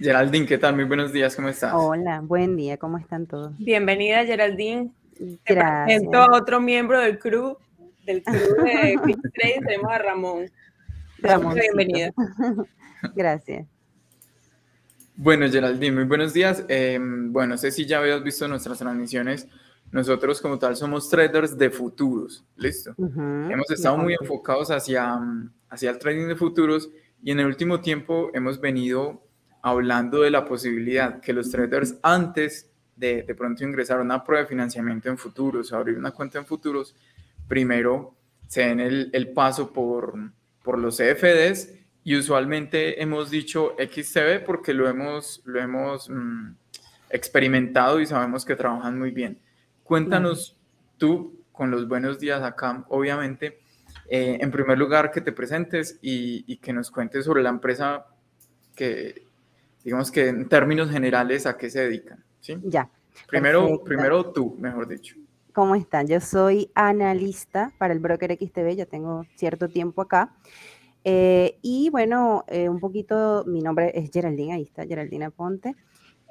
Geraldine, ¿qué tal? Muy buenos días, ¿cómo estás? Hola, buen día, ¿cómo están todos? Bienvenida, Geraldine. Gracias. Te presento a otro miembro del crew, del crew de Quick tenemos a Ramón. Ramón. Bienvenida. Gracias. Bueno, Geraldine, muy buenos días. Em, bueno, no sé si ya habías visto nuestras transmisiones. Nosotros como tal somos traders de futuros, ¿listo? hemos estado muy enfocados hacia, mm, hacia el trading de futuros y en el último tiempo hemos venido hablando de la posibilidad que los traders antes de de pronto ingresar a una prueba de financiamiento en futuros abrir una cuenta en futuros, primero se den el, el paso por, por los CFDs e y usualmente hemos dicho XCB porque lo hemos, lo hemos mm, experimentado y sabemos que trabajan muy bien. Cuéntanos tú con los buenos días acá, obviamente, eh, en primer lugar que te presentes y, y que nos cuentes sobre la empresa que, digamos que en términos generales, a qué se dedican. ¿sí? Ya. Primero, primero tú, mejor dicho. ¿Cómo están? Yo soy analista para el broker XTB, ya tengo cierto tiempo acá. Eh, y bueno, eh, un poquito, mi nombre es Geraldine, ahí está, Geraldina Ponte.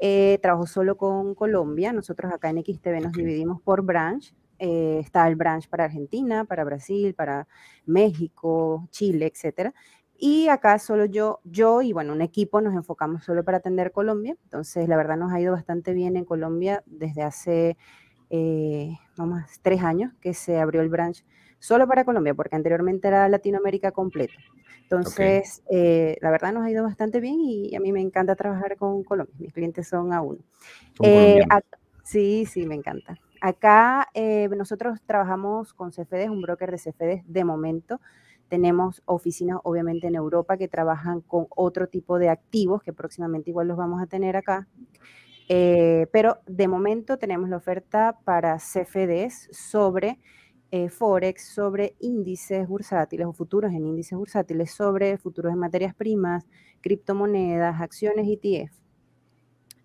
Eh, trabajo solo con Colombia. Nosotros acá en XTB nos dividimos por branch. está el branch para Argentina, para Brasil, para México, Chile, etcétera. Y acá solo yo, yo y bueno, un equipo nos enfocamos solo para atender Colombia. Entonces, la verdad nos ha ido bastante bien en Colombia desde hace, vamos, eh, tres años que se abrió el branch solo para Colombia, porque anteriormente era Latinoamérica completo. Entonces, eh, la verdad nos ha ido bastante bien y a mí me encanta trabajar con Colombia. Mis clientes son a uno. Eh, sí, sí, me encanta. Acá nosotros trabajamos con CFDs, un broker de CFDs de momento tenemos oficinas, obviamente, en Europa que trabajan con otro tipo de activos, que próximamente igual los vamos a tener acá. Eh, pero de momento tenemos la oferta para CFDs sobre eh, Forex, sobre índices bursátiles o futuros en índices bursátiles, sobre futuros en materias primas, criptomonedas, acciones ETF.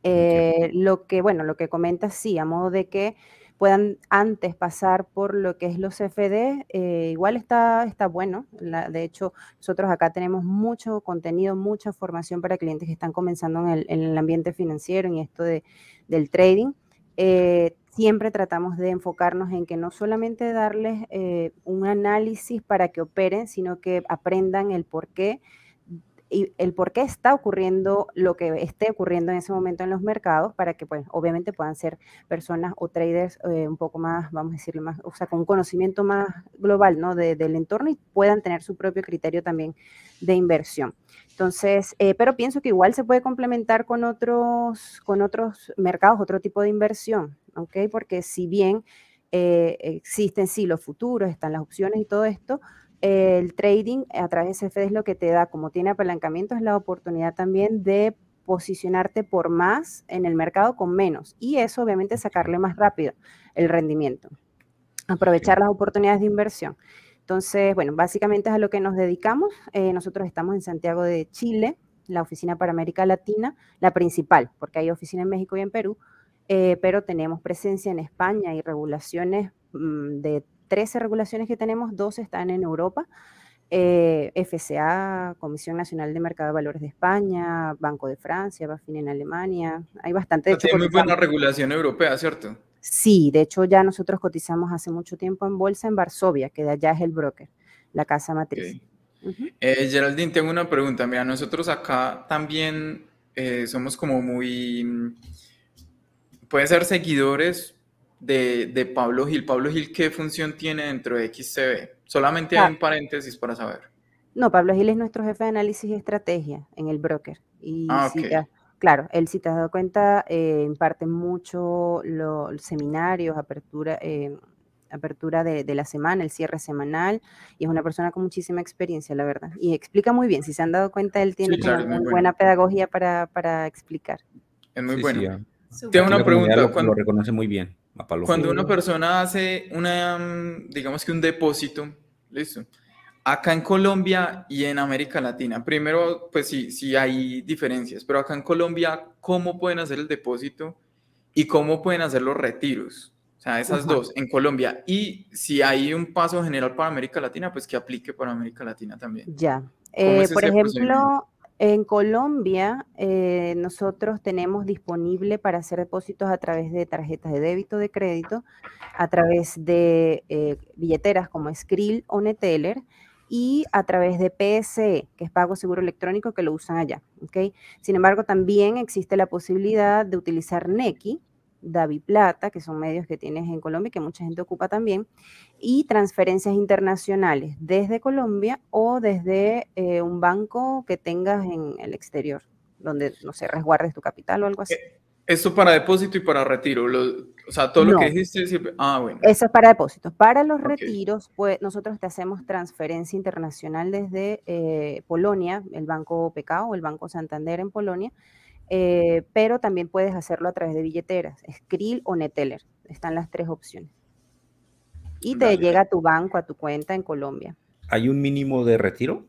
Eh, lo que, bueno, lo que comenta sí, a modo de que puedan antes pasar por lo que es los CFD, eh, igual está, está bueno. de hecho, nosotros acá tenemos mucho contenido, mucha formación para clientes que están comenzando en el, ambiente financiero, y esto de, del trading. Eh, siempre tratamos de enfocarnos en que no solamente darles eh, un análisis para que operen, sino que aprendan el por qué y el por qué está ocurriendo lo que esté ocurriendo en ese momento en los mercados para que, pues, obviamente puedan ser personas o traders eh, un poco más, vamos a decirle más, o sea, con un conocimiento más global, ¿no? del entorno y puedan tener su propio criterio también de inversión. Entonces, eh, pero pienso que igual se puede complementar con otros, con otros mercados, otro tipo de inversión, ¿ok? Porque si bien eh, existen, sí, los futuros, están las opciones y todo esto, el trading a través de es lo que te da, como tiene apalancamiento, es la oportunidad también de posicionarte por más en el mercado con menos y eso obviamente sacarle más rápido el rendimiento, aprovechar las oportunidades de inversión. Entonces, bueno, básicamente es a lo que nos dedicamos. Eh, nosotros estamos en Santiago de Chile, la oficina para América Latina, la principal, porque hay oficina en México y en Perú, eh, pero tenemos presencia en España y regulaciones mm, de 13 regulaciones que tenemos, 12 están en Europa. Eh, FCA, Comisión Nacional de Mercado de Valores de España, Banco de Francia, BaFin en Alemania, hay bastante... Ah, tiene muy buena regulación europea, ¿cierto? Sí, de hecho ya nosotros cotizamos hace mucho tiempo en bolsa en Varsovia, que de allá es el broker, la casa matriz. Eh, Geraldine, tengo una pregunta. Mira, nosotros acá también eh, somos como muy... Mm, puede ser seguidores, de, Pablo Gil. Pablo Gil, ¿qué función tiene dentro de XCB? Solamente un paréntesis para saber. No, Pablo Gil es nuestro jefe de análisis y estrategia en el broker. Y ah, claro, él si te has dado cuenta, eh, imparte mucho los seminarios, apertura, eh, apertura de, la semana, el cierre semanal, y es una persona con muchísima experiencia, la verdad. Y explica muy bien, si se han dado cuenta, él tiene buena pedagogía para, explicar. Es muy bueno. Ah. Tengo una pregunta. cuando... lo reconoce muy bien. Cuando una persona hace una, mm, digamos que un depósito, listo. Acá en Colombia y en América Latina, primero, pues sí, sí hay diferencias, pero acá en Colombia, ¿cómo pueden hacer el depósito y cómo pueden hacer los retiros? O sea, esas dos en Colombia. Y si hay un paso general para América Latina, pues que aplique para América Latina también. Ya. Eh, por ejemplo, en Colombia, eh, nosotros tenemos disponible para hacer depósitos a través de tarjetas de débito, de crédito, a través de eh, billeteras como Skrill o Neteller y a través de PSE, que es pago seguro electrónico, que lo usan allá. ¿okay? Sin embargo, también existe la posibilidad de utilizar NECI, Davi Plata, que son medios que tienes en Colombia y que mucha gente ocupa también, y transferencias internacionales desde Colombia o desde eh, un banco que tengas en el exterior, donde, no sé, resguardes tu capital o algo así. Eh, eso para depósito y para retiro, o sea, todo lo que dijiste, ah, Eso es para depósitos. Para los retiros, pues nosotros te hacemos transferencia internacional desde eh, Polonia, el Banco Pecao o el Banco Santander en Polonia, eh, pero también puedes hacerlo a través de billeteras, Skrill o Neteller. Están las tres opciones. Y te llega a tu banco, a tu cuenta en Colombia. ¿Hay un mínimo de retiro?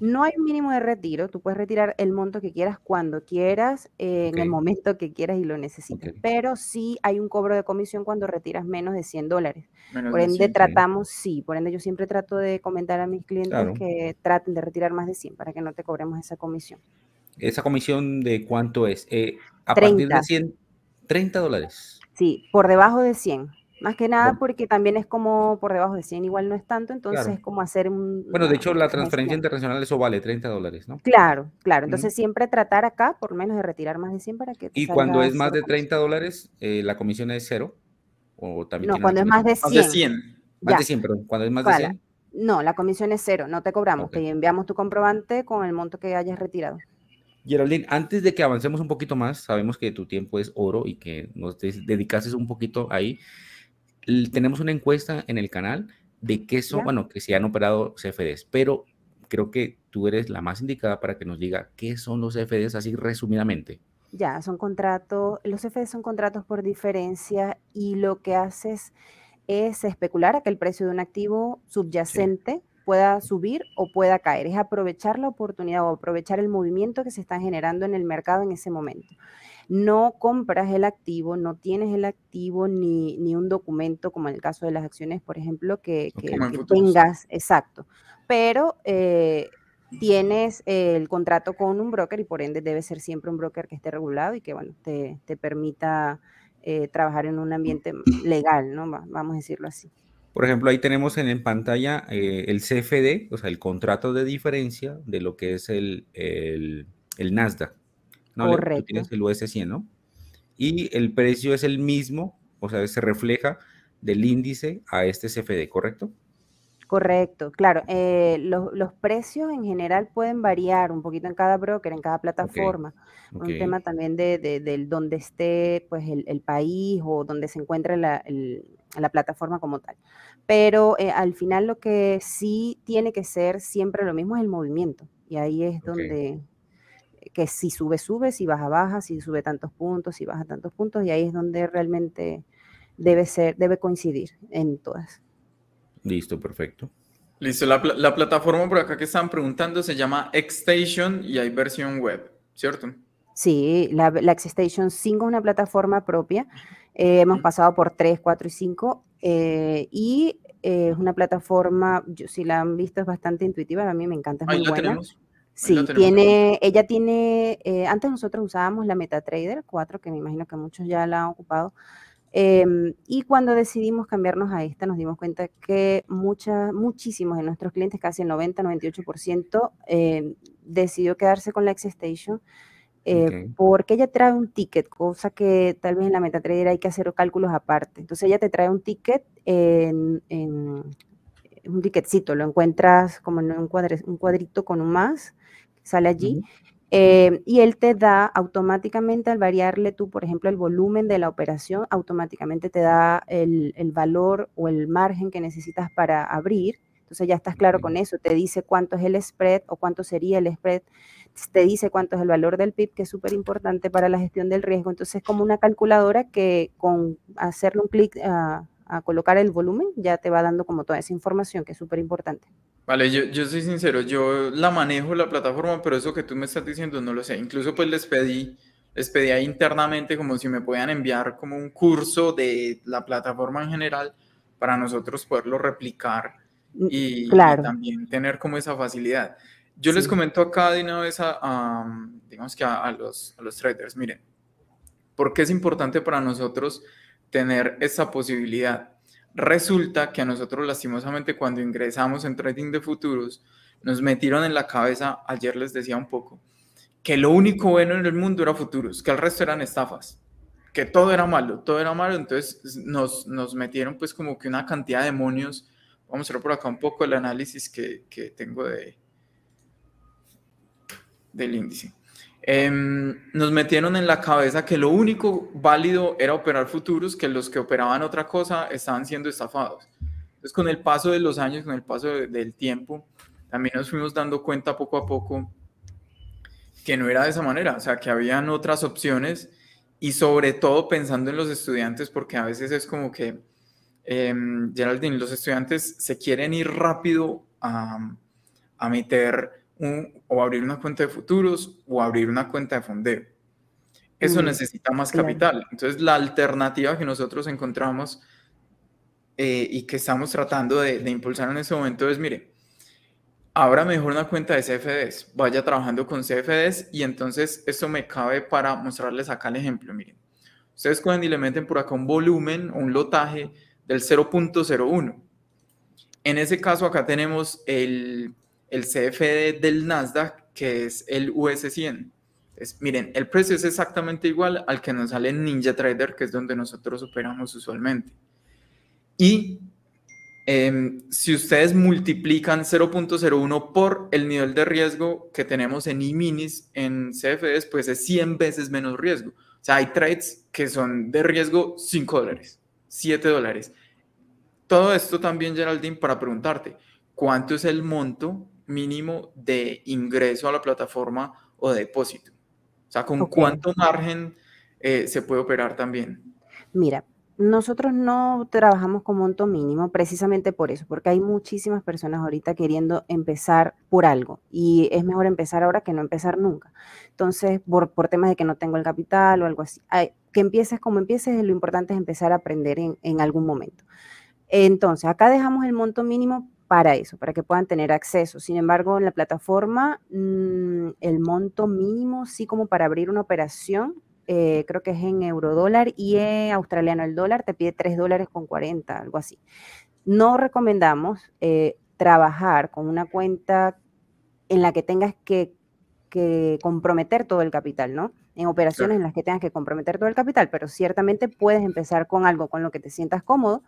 No hay un mínimo de retiro, tú puedes retirar el monto que quieras cuando quieras, eh, en el momento que quieras y lo necesites, pero sí hay un cobro de comisión cuando retiras menos de 100 dólares. por ende tratamos, sí, por ende yo siempre trato de comentar a mis clientes que traten de retirar más de 100 para que no te cobremos esa comisión. ¿Esa comisión de cuánto es? Eh, a 30. partir de 100, 30 dólares. Sí, por debajo de 100. Más que nada porque también es como por debajo de 100, igual no es tanto, entonces es como hacer un... Bueno, de hecho la transferencia internacional eso vale 30 dólares, ¿no? Claro, claro. Entonces siempre tratar acá por menos de retirar más de 100 para que... Y cuando es más de 30 dólares, eh, la comisión es cero. O también no, cuando es más de 100. Más de 100. Cuando es más de 100. No, la comisión es cero, no te cobramos, te enviamos tu comprobante con el monto que hayas retirado. Geraldine, antes de que avancemos un poquito más, sabemos que tu tiempo es oro y que nos dedicases un poquito ahí. Tenemos una encuesta en el canal de qué son, bueno, que se han operado CFDs, pero creo que tú eres la más indicada para que nos diga qué son los CFDs así resumidamente. Ya, son contratos, los CFDs son contratos por diferencia y lo que haces es especular a que el precio de un activo subyacente pueda subir o pueda caer, es aprovechar la oportunidad o aprovechar el movimiento que se está generando en el mercado en ese momento. No compras el activo, no tienes el activo ni, ni un documento como en el caso de las acciones, por ejemplo, que, tengas, exacto, pero eh, tienes el contrato con un broker y por ende debe ser siempre un broker que esté regulado y que, bueno, te, te permita eh, trabajar en un ambiente legal, ¿no? Vamos a decirlo así. Por ejemplo, ahí tenemos en, pantalla eh, el CFD, o sea, el contrato de diferencia de lo que es el, el, Nasdaq. Correcto. tienes el US100, ¿no? Y el precio es el mismo, o sea, se refleja del índice a este CFD, ¿correcto? Correcto, claro. Eh, los precios en general pueden variar un poquito en cada broker, en cada plataforma. Un tema también de, de, donde esté pues, el, país o donde se encuentra la, el, la plataforma como tal. Pero eh, al final lo que sí tiene que ser siempre lo mismo es el movimiento. Y ahí es donde, que si sube, sube, si baja, baja, si sube tantos puntos, si baja tantos puntos, y ahí es donde realmente debe ser, debe coincidir en todas. Listo, perfecto. Listo, la, la plataforma por acá que están preguntando se llama Xstation y hay versión web, ¿cierto? Sí, la, la Xstation 5 es una plataforma propia eh, hemos pasado por 3, 4 y 5. Eh, y eh, es una plataforma, si la han visto, es bastante intuitiva. A mí me encanta, es muy buena. Sí, tiene, ella tiene, antes nosotros usábamos la MetaTrader 4, que me imagino que muchos ya la han ocupado, em, y cuando decidimos cambiarnos a esta nos dimos cuenta que muchas, muchísimos de nuestros clientes, casi el 90, 98%, decidió quedarse con la X-Station eh, porque ella trae un ticket, cosa que tal vez en la MetaTrader hay que hacer cálculos aparte. Entonces ella te trae un ticket en, un ticketcito, lo encuentras como en un, un cuadrito con un más, sale allí. Eh, y él te da automáticamente, al variarle tú, por ejemplo, el volumen de la operación, automáticamente te da el valor o el margen que necesitas para abrir entonces ya estás claro con eso, te dice cuánto es el spread o cuánto sería el spread, te dice cuánto es el valor del PIB, que es súper importante para la gestión del riesgo. Entonces es como una calculadora que con hacerle un clic a, colocar el volumen ya te va dando como toda esa información que es súper importante. Vale, yo, soy sincero, yo la manejo la plataforma, pero eso que tú me estás diciendo no lo sé. Incluso pues les pedí les pedí internamente como si me podían enviar como un curso de la plataforma en general para nosotros poderlo replicar Mm, y, también tener como esa facilidad. Yo les comento acá de una vez a, mm, digamos que a, los, los traders, miren, porque es importante para nosotros tener esa posibilidad? Resulta que a nosotros lastimosamente cuando ingresamos en trading de futuros, nos metieron en la cabeza, ayer les decía un poco, que lo único bueno en el mundo era futuros, que el resto eran estafas, que todo era malo, todo era malo, entonces nos, nos metieron pues como que una cantidad de demonios Voy a mostrar por acá un poco el análisis que, que tengo de, del índice. Em, nos metieron en la cabeza que lo único válido era operar futuros, que los que operaban otra cosa estaban siendo estafados. Entonces, con el paso de los años, con el paso del tiempo, también nos fuimos dando cuenta poco a poco que no era de esa manera, o sea, que habían otras opciones y sobre todo pensando en los estudiantes, porque a veces es como que eh, Geraldine, los estudiantes se quieren ir rápido a, a meter o abrir una cuenta de futuros o abrir una cuenta de fondeo. Eso mm, necesita más capital. Entonces, la alternativa que nosotros encontramos eh, y que estamos tratando de, impulsar en este momento es, mire, abra mejor una cuenta de CFDs, vaya trabajando con CFDs y entonces eso me cabe para mostrarles acá el ejemplo, miren. Ustedes pueden y le meten por acá un volumen, un lotaje del 0.01. En ese caso acá tenemos el, el CFD del Nasdaq, que es el US100. Entonces, miren, el precio es exactamente igual al que nos sale en Ninja Trader, que es donde nosotros operamos usualmente. Y em, si ustedes multiplican 0.01 por el nivel de riesgo que tenemos en E-minis, en CFDs, pues es 100 veces menos riesgo. O sea, hay trades que son de riesgo 5 dólares. 7 dólares. Todo esto también, Geraldine, para preguntarte, ¿cuánto es el monto mínimo de ingreso a la plataforma o depósito? O sea, ¿con cuánto margen eh, se puede operar también? Mira, nosotros no trabajamos con monto mínimo precisamente por eso, porque hay muchísimas personas ahorita queriendo empezar por algo y es mejor empezar ahora que no empezar nunca. Entonces, por, por temas de que no tengo el capital o algo así que empieces como empieces, lo importante es empezar a aprender en, algún momento. Entonces, acá dejamos el monto mínimo para eso, para que puedan tener acceso. Sin embargo, en la plataforma, mm, el monto mínimo, sí como para abrir una operación, eh, creo que es en eurodólar y en australiano el dólar te pide 3 dólares con 40, algo así. No recomendamos eh, trabajar con una cuenta en la que tengas que que comprometer todo el capital, ¿no? En operaciones en las que tengas que comprometer todo el capital, pero ciertamente puedes empezar con algo con lo que te sientas cómodo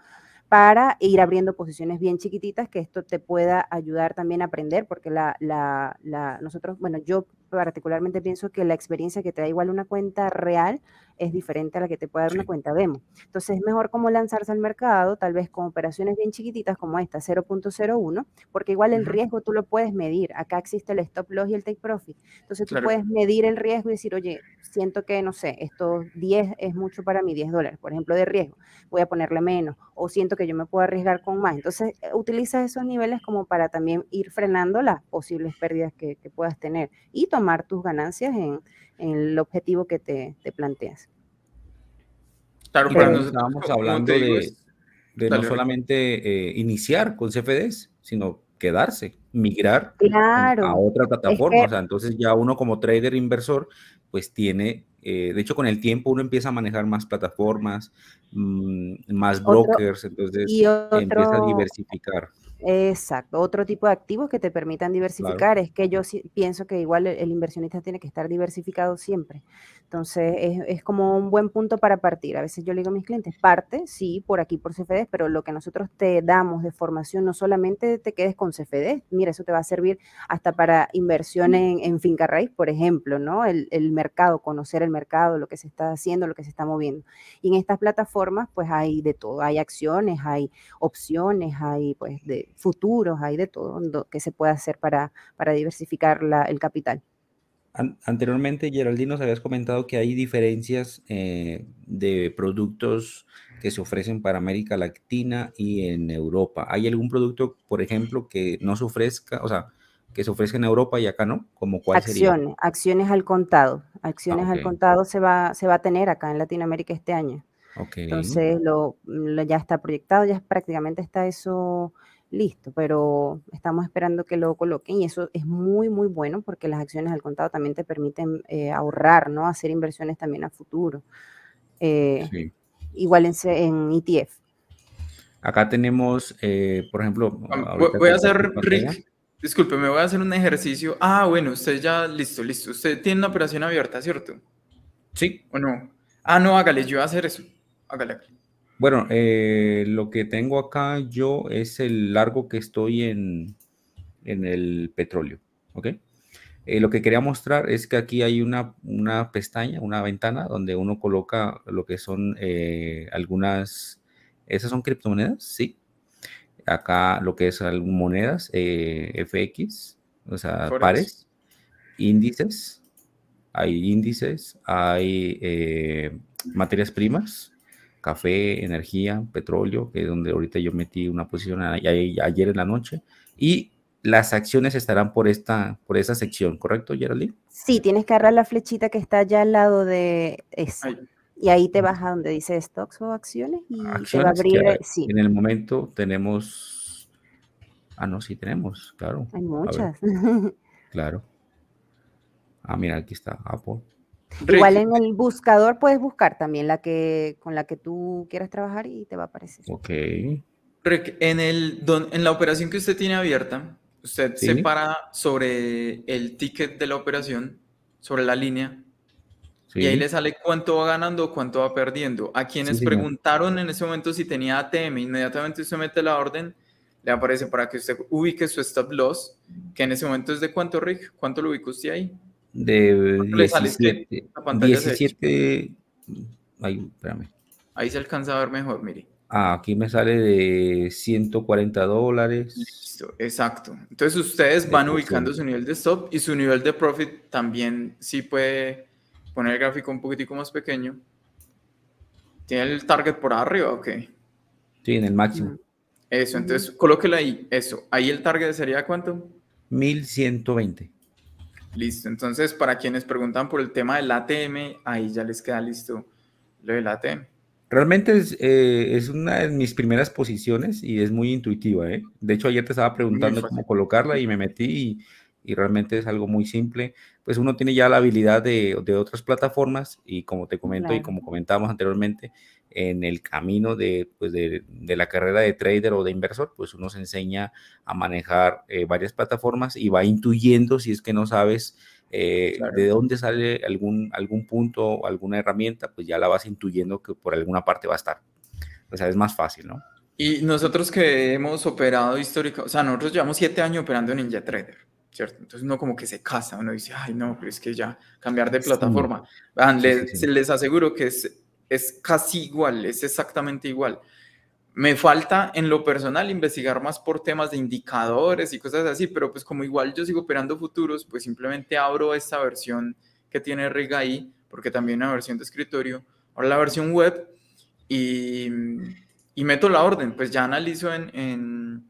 para ir abriendo posiciones bien chiquititas, que esto te pueda ayudar también a aprender, porque la, la, la, nosotros, bueno, yo particularmente pienso que la experiencia que te da igual una cuenta real es diferente a la que te puede dar una cuenta demo. Entonces es mejor como lanzarse al mercado, tal vez con operaciones bien chiquititas como esta, 0.01, porque igual el riesgo tú lo puedes medir. Acá existe el stop loss y el take profit. Entonces tú puedes medir el riesgo y decir, oye, siento que, no sé, estos 10 es mucho para mí, 10 dólares, por ejemplo, de riesgo, voy a ponerle menos, o siento que yo me puedo arriesgar con más. Entonces eh, utiliza esos niveles como para también ir frenando las posibles pérdidas que, que puedas tener y tomar tus ganancias en, el objetivo que te, planteas. Claro, estábamos hablando de, no solamente eh, iniciar con CFDs, sino quedarse, migrar a otra plataforma. entonces ya uno como trader inversor, pues tiene, eh, de hecho con el tiempo uno empieza a manejar más plataformas, mm, más brokers, entonces empieza a diversificar. Exacto, otro tipo de activos que te permitan diversificar. Es que yo pienso que igual el, inversionista tiene que estar diversificado siempre. Entonces, es, como un buen punto para partir. A veces yo le digo a mis clientes, parte, sí, por aquí, por CFD, pero lo que nosotros te damos de formación, no solamente te quedes con CFD, mira, eso te va a servir hasta para inversión en, finca raíz, por ejemplo, ¿no? El, el mercado, conocer el mercado, lo que se está haciendo, lo que se está moviendo. Y en estas plataformas, pues hay de todo, hay acciones, hay opciones, hay pues de eh, futuros, hay de todo que se puede hacer para, para diversificar el capital. anteriormente, Geraldine, nos habías comentado que hay diferencias eh, de productos que se ofrecen para América Latina y en Europa. ¿Hay algún producto, por ejemplo, que no se ofrezca, o sea, que se ofrezca en Europa y acá no? ¿Como acciones, Acciones al contado. Acciones ah, al contado se va, se va a tener acá en Latinoamérica este año. Entonces, ya está proyectado, ya prácticamente está eso listo, pero estamos esperando que lo coloquen y eso es muy, muy bueno porque las acciones al contado también te permiten eh, ahorrar, ¿no? Hacer inversiones también a futuro. Eh, Igual en, en, ETF. Acá tenemos, eh, por ejemplo... Voy, a hacer, Rick, disculpe, me voy a hacer un ejercicio. Ah, bueno, usted ya, listo, listo. Usted tiene una operación abierta, ¿cierto? Sí. ¿O no? Ah, no, hágale, yo voy a hacer eso. Hágale, aquí. Bueno, eh, lo que tengo acá yo es el largo que estoy en, el petróleo, ¿ok? Eh, lo que quería mostrar es que aquí hay una, una, pestaña, una ventana donde uno coloca lo que son eh, algunas, esas son criptomonedas, sí. Acá lo que es monedas, FX, o sea, pares, índices, hay índices, hay materias primas, café, energía, petróleo, que es donde ahorita yo metí una posición ayer en la noche, y las acciones estarán por esta, por esa sección, ¿correcto, Geraldine? Sí, tienes que agarrar la flechita que está allá al lado de Y ahí te vas a donde dice stocks o acciones y te va a abrir. sí. En el momento tenemos. Ah, no, sí tenemos, claro. Hay muchas. claro. Ah, mira, aquí está Apple. Igual en el buscador puedes buscar también la que con la que tú quieras trabajar y te va a aparecer. Ok. Rick, en, el, en la operación que usted tiene abierta, usted se para sobre el ticket de la operación, sobre la línea, Y ahí le sale cuánto va ganando cuánto va perdiendo. A quienes preguntaron en ese momento si tenía ATM, inmediatamente usted mete la orden, le aparece para que usted ubique su stop loss, que en ese momento es de cuánto, Rick, cuánto lo ubicó usted ahí de 17, 17 ahí, ahí se alcanza a ver mejor, mire. Ah, aquí me sale de 140 dólares. Listo, exacto. Entonces ustedes van ubicando su nivel de stop y su nivel de profit también si puede poner el gráfico un poquitico más pequeño. ¿Tiene el target por arriba o okay? qué? Sí, en el máximo. Eso, entonces colóquela ahí, eso. Ahí el target sería cuánto? 1120. Listo, entonces para quienes preguntan por el tema del ATM, ahí ya les queda listo lo del ATM. Realmente es, eh, es una de mis primeras posiciones y es muy intuitiva. ¿eh? De hecho, ayer te estaba preguntando cómo colocarla y me metí y, y, realmente es algo muy simple. Pues uno tiene ya la habilidad de, de otras plataformas y como te comento y como comentábamos anteriormente, en el camino de, pues de, de, la carrera de trader o de inversor, pues uno se enseña a manejar eh, varias plataformas y va intuyendo si es que no sabes eh, de dónde sale algún, algún punto o alguna herramienta, pues ya la vas intuyendo que por alguna parte va a estar. O sea, es más fácil, ¿no? Y nosotros que hemos operado histórica, o sea, nosotros llevamos siete años operando en Ninja Trader. ¿Cierto? Entonces uno como que se casa, uno dice, ay no, pero es que ya cambiar de plataforma. les, les aseguro que es es casi igual, es exactamente igual. Me falta en lo personal investigar más por temas de indicadores y cosas así, pero pues como igual yo sigo operando futuros, pues simplemente abro esta versión que tiene Riga ahí, porque también una versión de escritorio, ahora la versión web y, meto la orden, pues ya analizo en, en,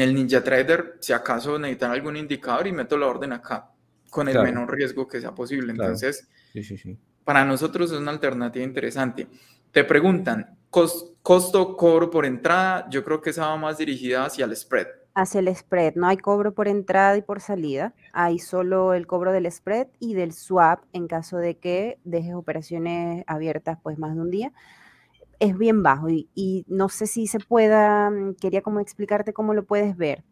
el Ninja Trader si acaso necesitan algún indicador y meto la orden acá con el menor riesgo que sea posible. Entonces, sí, sí, sí para nosotros es una alternativa interesante. Te preguntan, costo, cobro por entrada, yo creo que esa va más dirigida hacia el spread. Hacia el spread, no hay cobro por entrada y por salida, hay solo el cobro del spread y del swap en caso de que dejes operaciones abiertas pues más de un día. Es bien bajo y, no sé si se pueda, quería como explicarte cómo lo puedes ver.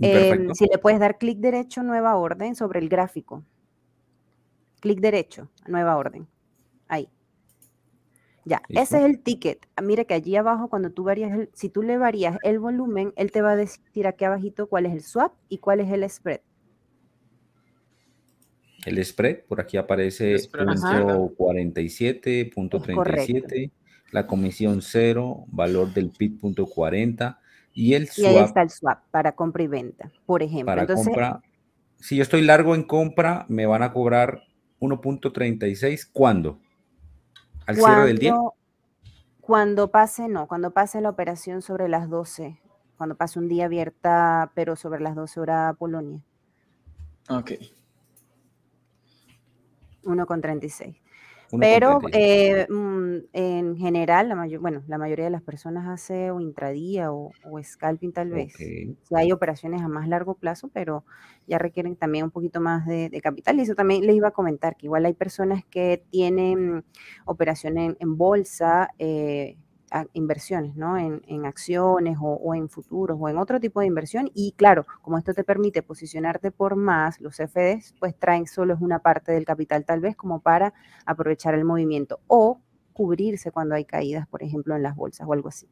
Em, si le puedes dar clic derecho, nueva orden sobre el gráfico clic derecho, nueva orden. Ahí. Ya, ese es el ticket. Ah, Mire que allí abajo, cuando tú varías, el, si tú le varías el volumen, él te va a decir aquí abajito cuál es el swap y cuál es el spread. El spread, por aquí aparece 47, la comisión cero, valor del PIT 40 y el swap. ahí está el swap para compra y venta, por ejemplo. si yo estoy largo en compra, me van a cobrar 1.36, ¿cuándo? ¿Al cierre del día? Cuando pase, no, cuando pase la operación sobre las 12, cuando pase un día abierta, pero sobre las 12 horas Polonia. Ok. 1.36 pero eh, mm, en general, la bueno, la mayoría de las personas hace o intradía o, scalping tal vez. Si hay operaciones a más largo plazo, pero ya requieren también un poquito más de, capital. Y eso también les iba a comentar, que igual hay personas que tienen operaciones en, bolsa, eh, inversiones, ¿no? En, acciones o, en futuros o en otro tipo de inversión. Y claro, como esto te permite posicionarte por más, los CFDs pues traen solo es una parte del capital tal vez como para aprovechar el movimiento o cubrirse cuando hay caídas, por ejemplo, en las bolsas o algo así.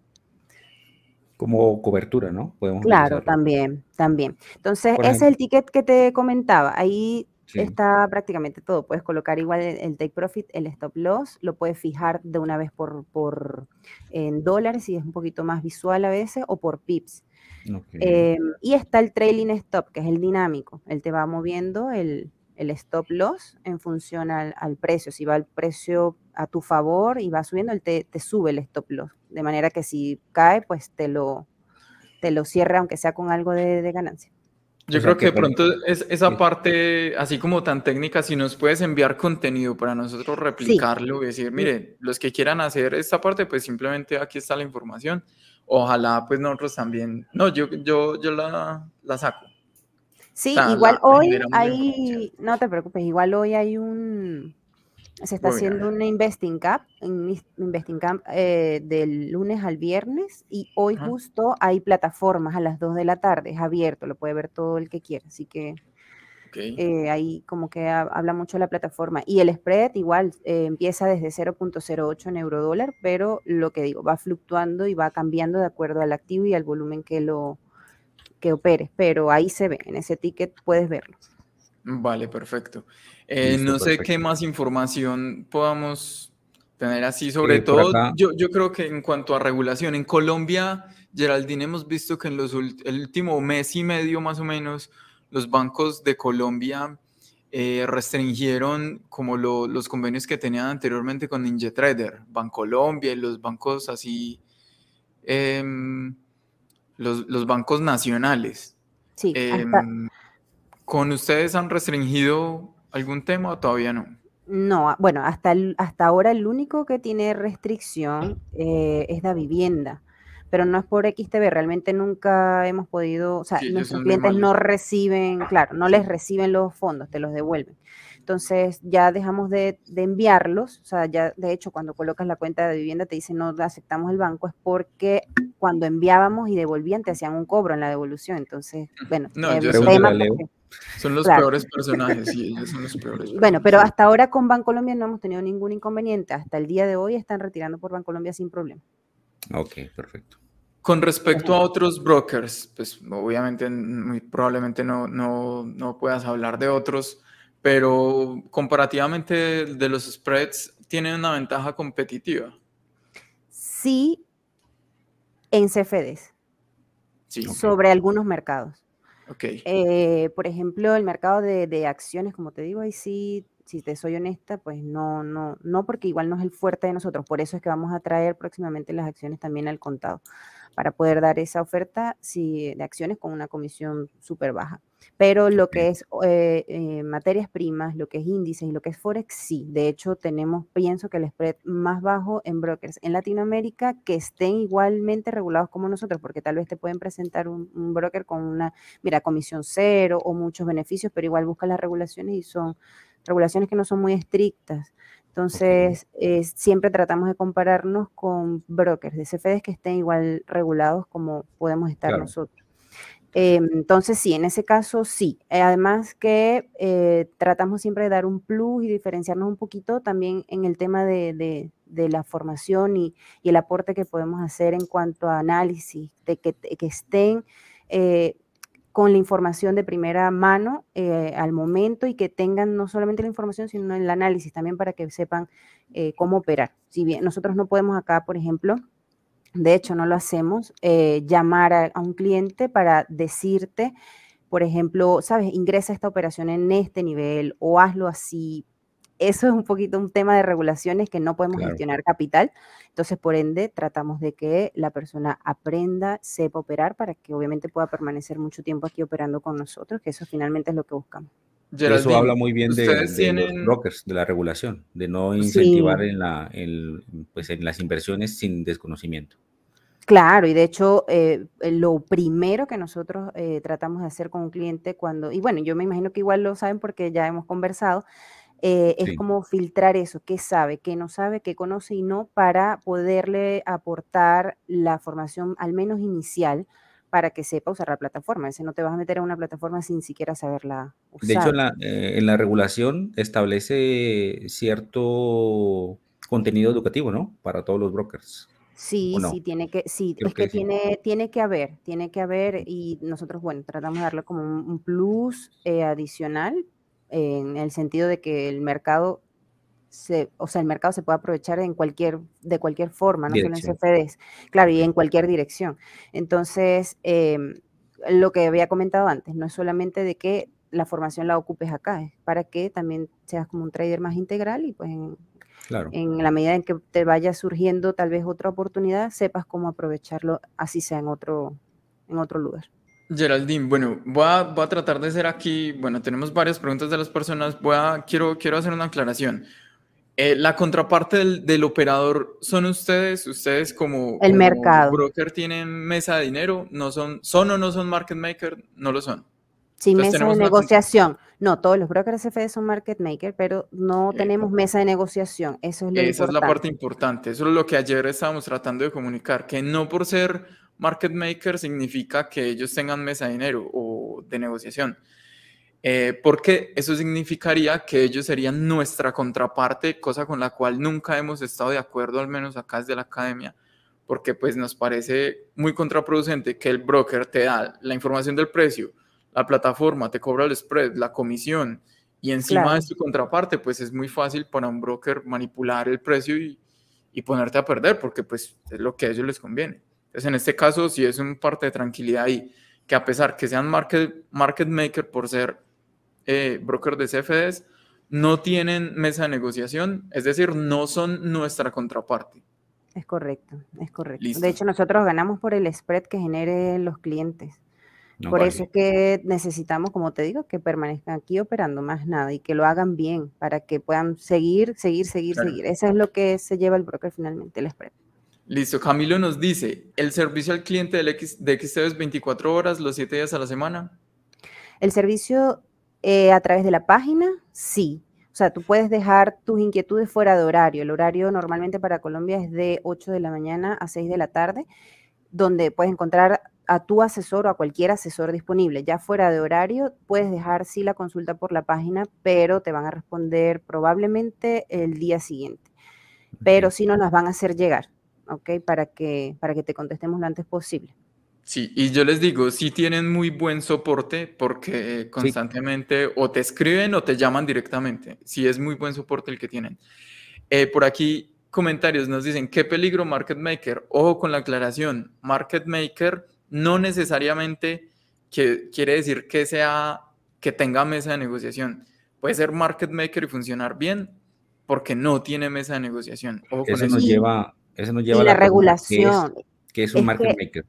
Como cobertura, ¿no? claro, también, también. Entonces, es el ticket que te comentaba. Ahí Está prácticamente todo. Puedes colocar igual el, take profit, el stop loss, lo puedes fijar de una vez por, por en dólares, si es un poquito más visual a veces, o por pips. Em, y está el trailing stop, que es el dinámico. Él te va moviendo el, stop loss en función al, precio. Si va el precio a tu favor y va subiendo, él te, sube el stop loss. De manera que si cae, pues te lo, te lo cierra, aunque sea con algo de ganancia. Yo creo que, de pronto es esa parte, así como tan técnica, si nos puedes enviar contenido para nosotros replicarlo y decir, mire, los que quieran hacer esta parte, pues simplemente aquí está la información. Ojalá, pues nosotros también. No, yo, yo, yo la, la saco. Sí, igual hoy hay, no te preocupes, igual hoy hay un, se está haciendo una Investing Camp, Investing eh, del lunes al viernes y hoy justo hay plataformas a las 2 de la tarde, es abierto, lo puede ver todo el que quiera, así que eh, ahí como que habla mucho la plataforma. Y el spread igual eh, empieza desde 0.08 en euro dólar, pero lo que digo, va fluctuando y va cambiando de acuerdo al activo y al volumen que lo que operes, pero ahí se ve, en ese ticket puedes verlo. Vale, perfecto. Eh, no sé qué más información podamos tener así, sobre eh, todo, yo, creo que en cuanto a regulación, en Colombia, Geraldine, hemos visto que en los el último mes y medio más o menos, los bancos de Colombia eh, restringieron como los convenios que tenían anteriormente con Ninjatrader, Bancolombia y los bancos así, em, los, bancos nacionales. Sí, ¿Con ustedes han restringido algún tema o todavía no? No, ah, bueno, hasta, hasta ahora el único que tiene restricción eh, es la vivienda, pero no es por XTV, realmente nunca hemos podido, o sea, nuestros clientes no reciben, ah, claro, no les reciben los fondos, te los devuelven. Entonces ya dejamos de, enviarlos, o sea, ya de hecho cuando colocas la cuenta de vivienda te dicen no aceptamos el banco, es porque cuando enviábamos y devolvían te hacían un cobro en la devolución, entonces, bueno, no, son los peores personajes sí, son los peores. Bueno, pero hasta ahora con Bancolombia no hemos tenido ningún inconveniente. Hasta el día de hoy están retirando por Bancolombia sin problema. Ok, perfecto. Con respecto a otros brokers, pues obviamente probablemente no, no, puedas hablar de otros, pero comparativamente de los spreads, ¿tienen una ventaja competitiva? Sí, en CFDs. Sí. Sobre algunos mercados. Eh, por ejemplo, el mercado de, de, acciones, como te digo, ahí sí, si te soy honesta, pues no, no, no, porque igual no es el fuerte de nosotros. Por eso es que vamos a traer próximamente las acciones también al contado para poder dar esa oferta si, de acciones con una comisión súper baja. Pero lo que es eh, eh, materias primas, lo que es índices y lo que es Forex, sí. De hecho, tenemos, pienso que el spread más bajo en brokers en Latinoamérica que estén igualmente regulados como nosotros, porque tal vez te pueden presentar un, broker con una, mira, comisión cero o muchos beneficios, pero igual buscan las regulaciones y son regulaciones que no son muy estrictas. Entonces, eh, siempre tratamos de compararnos con brokers de CFDs que estén igual regulados como podemos estar nosotros. Em, entonces, sí, en ese caso, sí. Eh, además que eh, tratamos siempre de dar un plus y diferenciarnos un poquito también en el tema de, la formación y, el aporte que podemos hacer en cuanto a análisis, de que, estén con la información de primera mano eh, al momento y que tengan no solamente la información, sino el análisis también para que sepan eh, cómo operar. Si bien nosotros no podemos acá, por ejemplo, de hecho no lo hacemos, eh, llamar a, a un cliente para decirte, por ejemplo, sabes, ingresa esta operación en este nivel o hazlo así, eso es un poquito un tema de regulaciones que no podemos gestionar capital. Entonces, por ende, tratamos de que la persona aprenda, sepa operar para que obviamente pueda permanecer mucho tiempo aquí operando con nosotros, que eso finalmente es lo que buscamos. eso habla muy bien de, los brokers, de la regulación, de no incentivar en, la, pues en las inversiones sin desconocimiento. Claro, y de hecho, eh, eh, lo primero que nosotros eh, tratamos de hacer con un cliente cuando, y bueno, yo me imagino que igual lo saben porque ya hemos conversado, eh, es como filtrar eso, qué sabe, qué no sabe, qué conoce y no, para poderle aportar la formación al menos inicial para que sepa usar la plataforma. Ese no te vas a meter a una plataforma sin siquiera saberla usar. De hecho, eh, en la, regulación establece cierto contenido educativo, ¿no? Para todos los brokers. Sí, sí, tiene que, sí, es que, tiene, tiene que haber, tiene que haber, y nosotros, bueno, tratamos de darle como un, plus eh, adicional, en el sentido de que el mercado se, o sea, el mercado se puede aprovechar en cualquier, de cualquier forma, no solo en CFDs, claro, y en cualquier dirección. Entonces, em, lo que había comentado antes, no es solamente de que la formación la ocupes acá, es para que también seas como un trader más integral y pues en, en la medida en que te vaya surgiendo tal vez otra oportunidad, sepas cómo aprovecharlo, así sea en otro, en otro lugar. Geraldine, bueno, voy a, tratar de ser aquí, bueno, tenemos varias preguntas de las personas, voy quiero, quiero hacer una aclaración. Eh, la contraparte del, operador son ustedes, ustedes como, el como mercado. broker tienen mesa de dinero, no son, son o no son market maker, no lo son. Sin mesa de negociación. No, todos los brokers CFD son market maker, pero no eh, tenemos mesa de negociación. Eso es lo Esa es la parte importante. Eso es lo que ayer estábamos tratando de comunicar, que no por ser market maker significa que ellos tengan mesa de dinero o de negociación. Eh, porque eso significaría que ellos serían nuestra contraparte, cosa con la cual nunca hemos estado de acuerdo, al menos acá desde la academia, porque pues nos parece muy contraproducente que el broker te da la información del precio, la plataforma te cobra el spread, la comisión, y encima de su contraparte, pues es muy fácil para un broker manipular el precio y, y ponerte a perder, porque pues es lo que a ellos les conviene. Entonces, en este caso, si es un parte de tranquilidad ahí, que a pesar que sean market, market maker por ser eh, broker de CFDs, no tienen mesa de negociación, es decir, no son nuestra contraparte. Es correcto, es correcto. De hecho, nosotros ganamos por el spread que generen los clientes. por eso es que necesitamos, como te digo, que permanezcan aquí operando más nada y que lo hagan bien para que puedan seguir, seguir, seguir, seguir. Eso es lo que se lleva el broker finalmente, el spread. Listo, Camilo nos dice, ¿el servicio al cliente del X, de XTV es 24 horas, los 7 días a la semana? El servicio eh, a través de la página, sí. O sea, tú puedes dejar tus inquietudes fuera de horario. El horario normalmente para Colombia es de 8 de la mañana a 6 de la tarde, donde puedes encontrar a tu asesor o a cualquier asesor disponible. Ya fuera de horario, puedes dejar sí la consulta por la página, pero te van a responder probablemente el día siguiente. Pero sí nos las van a hacer llegar. ¿ok? Para que, para que te contestemos lo antes posible. Sí, y yo les digo, sí tienen muy buen soporte porque constantemente o te escriben o te llaman directamente. Sí es muy buen soporte el que tienen. Eh, por aquí comentarios nos dicen, ¿qué peligro Market Maker? Ojo con la aclaración, Market Maker no necesariamente quiere decir que sea que tenga mesa de negociación. Puede ser Market Maker y funcionar bien porque no tiene mesa de negociación. Ojo eso, con eso nos lleva ese nos lleva la, a la regulación. Que es, que un market maker.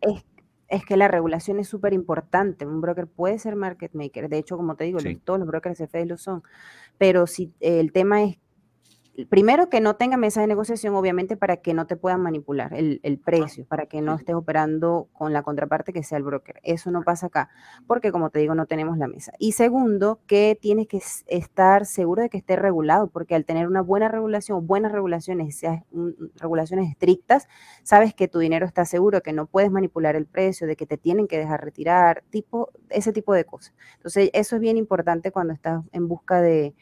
Es, que la regulación es súper importante. Un broker puede ser market maker. De hecho, como te digo, todos los brokers de FED lo son. Pero si el tema es primero que no tenga mesa de negociación, obviamente, para que no te puedan manipular el, precio, para que no estés operando con la contraparte que sea el broker. Eso no pasa acá, porque como te digo, no tenemos la mesa. Y segundo, que tienes que estar seguro de que esté regulado, porque al tener una buena regulación, buenas regulaciones, seas regulaciones estrictas, sabes que tu dinero está seguro, que no puedes manipular el precio, de que te tienen que dejar retirar, tipo, ese tipo de cosas. Entonces, eso es bien importante cuando estás en busca de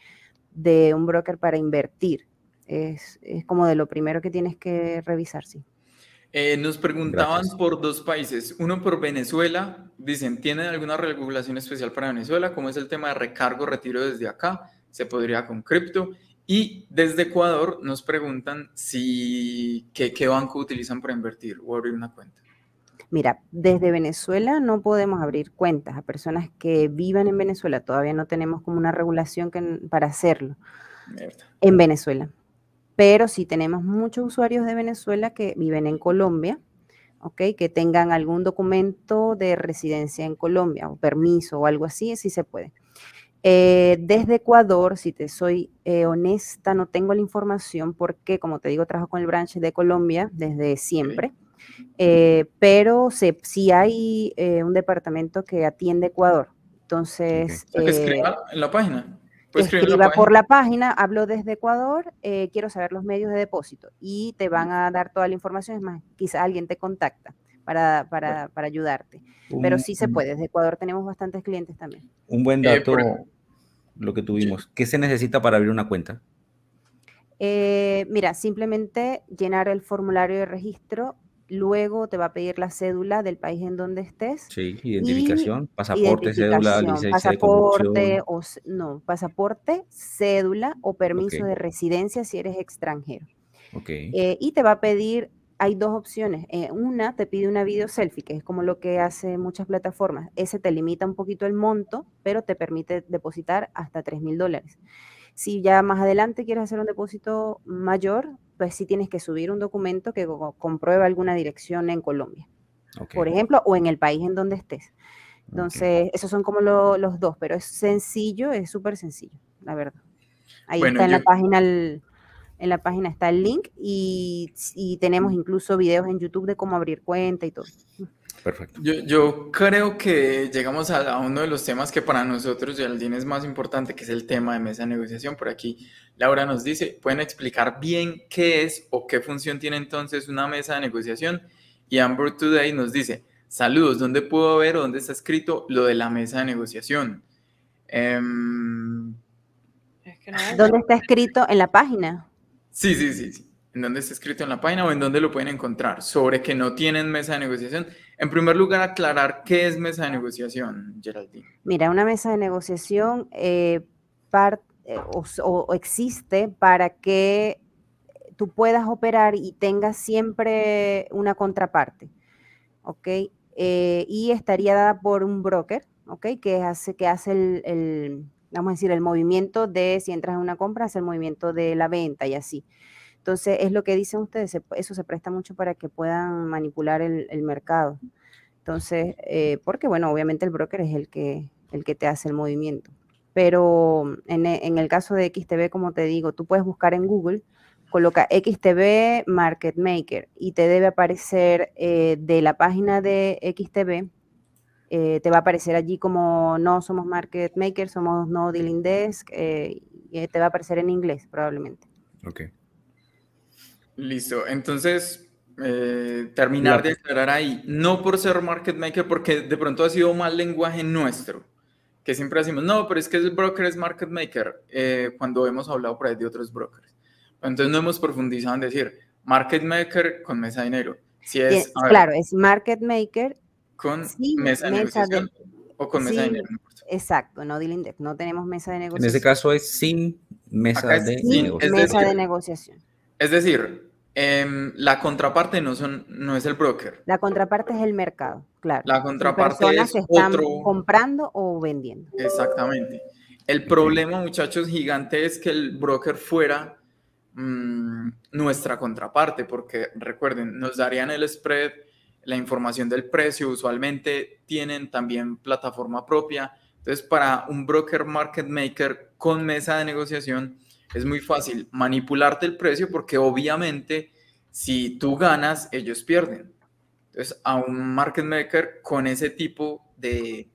de un broker para invertir. Es, como de lo primero que tienes que revisar, sí. Eh, nos preguntaban por dos países, uno por Venezuela, dicen, ¿tienen alguna regulación especial para Venezuela? ¿Cómo es el tema de recargo, retiro desde acá? ¿Se podría con cripto? Y desde Ecuador nos preguntan si qué, qué banco utilizan para invertir o abrir una cuenta. Mira, desde Venezuela no podemos abrir cuentas a personas que vivan en Venezuela. Todavía no tenemos como una regulación para hacerlo en Venezuela. Pero sí tenemos muchos usuarios de Venezuela que viven en Colombia, ¿ok? Que tengan algún documento de residencia en Colombia o permiso o algo así, sí se puede. Eh, desde Ecuador, si te soy eh, honesta, no tengo la información porque, como te digo, trabajo con el branch de Colombia desde siempre. Eh, pero si sí hay eh, un departamento que atiende Ecuador. Entonces... Eh, escriba en la página. Escriba por la página, hablo desde Ecuador, quiero saber los medios de depósito y te van a dar toda la información, es más, quizá alguien te contacta para, para, ayudarte. Pero sí se puede, desde Ecuador tenemos bastantes clientes también. Un buen dato, lo que tuvimos. ¿Qué se necesita para abrir una cuenta? mira, simplemente llenar el formulario de registro Luego te va a pedir la cédula del país en donde estés. Sí, identificación, pasaporte, cédula, licencia pasaporte, o, no, pasaporte, cédula o permiso de residencia si eres extranjero. Okay. Eh, y te va a pedir, hay dos opciones. Eh, una te pide una video selfie, que es como lo que hace muchas plataformas. Ese te limita un poquito el monto, pero te permite depositar hasta 3.000 mil dólares. Si ya más adelante quieres hacer un depósito mayor, pues sí tienes que subir un documento que comprueba alguna dirección en Colombia, por ejemplo, o en el país en donde estés. Entonces, esos son como los dos, pero es sencillo, es súper sencillo, la verdad. Ahí está en la página el, en la página está el link y, y, tenemos incluso videos en YouTube de cómo abrir cuenta y todo. Perfecto. Yo, creo que llegamos a, uno de los temas que para nosotros, Geraldine, es más importante, que es el tema de mesa de negociación. Por aquí, Laura nos dice, ¿pueden explicar bien qué es o qué función tiene entonces una mesa de negociación? Y Amber Today nos dice, saludos, ¿dónde puedo ver o dónde está escrito lo de la mesa de negociación? Em, ¿Dónde está escrito en la página? Sí, sí, sí, sí. ¿En dónde está escrito en la página o en dónde lo pueden encontrar? Sobre que no tienen mesa de negociación. En primer lugar, aclarar qué es mesa de negociación, Geraldine. Mira, una mesa de negociación eh, eh, o, existe para que tú puedas operar y tengas siempre una contraparte, ¿ok? Eh, y estaría dada por un broker, ¿ok? Que hace, que hace el, vamos a decir, el movimiento de si entras en una compra, hace el movimiento de la venta y así. Entonces, es lo que dicen ustedes, eso se presta mucho para que puedan manipular el, mercado. Entonces, eh, porque bueno, obviamente el broker es el que, el que te hace el movimiento. Pero en, el caso de XTB, como te digo, tú puedes buscar en Google coloca XTB Market Maker y te debe aparecer eh, de la página de XTB, eh, te va a aparecer allí como no somos Market Maker, somos no Dealing Desk, y te va a aparecer en inglés probablemente. Okay. Listo, entonces eh, terminar de aclarar ahí, no por ser market maker, porque de pronto ha sido mal lenguaje nuestro, que siempre decimos, no, pero es que el broker es market maker, eh, cuando hemos hablado por ahí de otros brokers. Entonces no hemos profundizado en decir market maker con mesa de dinero. Si es, claro, es market maker con mesa, de o con mesa de dinero. exacto, no dealing desk, no tenemos mesa de negociación. En ese caso es sin mesa, de, negociación. Es mesa de negociación. Es decir, Em, la contraparte no, son, no es el broker. La contraparte es el mercado, claro. La contraparte es están comprando o vendiendo. Exactamente. El problema, muchachos, gigante es que el broker fuera mm, nuestra contraparte, porque recuerden, nos darían el spread, la información del precio, usualmente tienen también plataforma propia. Entonces, para un broker market maker con mesa de negociación, es muy fácil manipularte el precio porque obviamente si tú ganas, ellos pierden. Entonces, a un market maker con ese tipo de,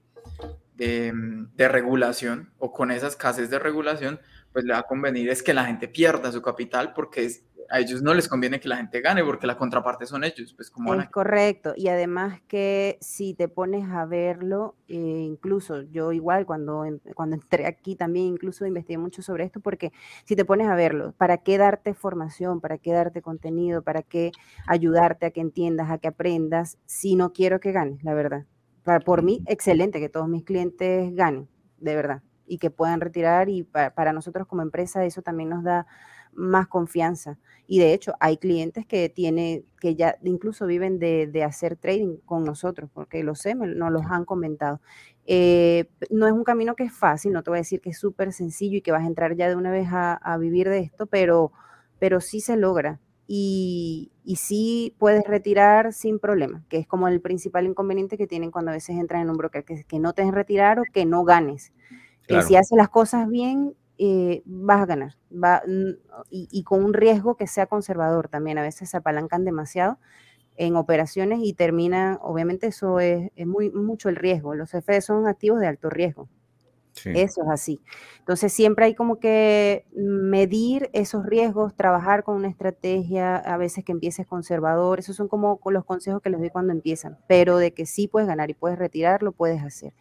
de, regulación o con esas casas de regulación, pues le va a convenir es que la gente pierda su capital porque es a ellos no les conviene que la gente gane porque las contrapartes son ellos, pues como... Es correcto, y además que si te pones a verlo, eh, incluso yo igual cuando, cuando entré aquí también incluso investigué mucho sobre esto porque si te pones a verlo, ¿para qué darte formación? ¿Para qué darte contenido? ¿Para qué ayudarte a que entiendas, a que aprendas? Si no quiero que ganes, la verdad. Para, por mí, excelente que todos mis clientes ganen, de verdad, y que puedan retirar y para nosotros como empresa eso también nos da más confianza. Y de hecho, hay clientes que tiene, que ya incluso viven de, de hacer trading con nosotros, porque lo sé, no nos los han comentado. Eh, no es un camino que es fácil, no te voy a decir que es súper sencillo y que vas a entrar ya de una vez a, vivir de esto, pero, pero sí se logra. Y, y, sí puedes retirar sin problema, que es como el principal inconveniente que tienen cuando a veces entran en un broker, que, que no te retirar o que no ganes. Que eh, si haces las cosas bien, eh, vas a ganar. Va, y, con un riesgo que sea conservador también. A veces se apalancan demasiado en operaciones y terminan, obviamente eso es, mucho el riesgo. Los CFD son activos de alto riesgo. Eso es así. Entonces siempre hay como que medir esos riesgos, trabajar con una estrategia, a veces que empieces conservador, esos son como los consejos que les doy cuando empiezan, pero de que sí puedes ganar y puedes retirar, lo puedes hacer.